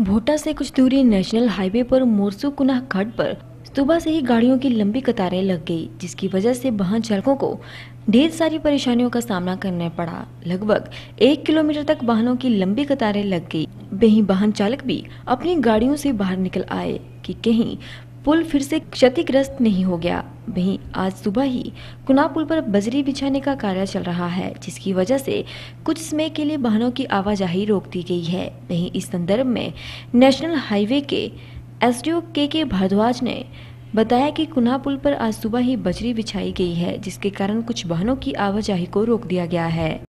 भोटा से कुछ दूरी नेशनल हाईवे पर मोरसू कुनाह घाट पर सुबह से ही गाड़ियों की लंबी कतारें लग गई जिसकी वजह से वाहन चालकों को ढेर सारी परेशानियों का सामना करना पड़ा लगभग एक किलोमीटर तक वाहनों की लंबी कतारें लग गई वही वाहन चालक भी अपनी गाड़ियों से बाहर निकल आए कि कहीं पुल फिर से क्षतिग्रस्त नहीं हो गया वहीं आज सुबह ही कुना पुल पर बजरी बिछाने का कार्य चल रहा है जिसकी वजह से कुछ समय के लिए वाहनों की आवाजाही रोक दी गई है वहीं इस संदर्भ में नेशनल हाईवे के एस के के भारद्वाज ने बताया कि कुना पुल पर आज सुबह ही बजरी बिछाई गई है जिसके कारण कुछ वाहनों की आवाजाही को रोक दिया गया है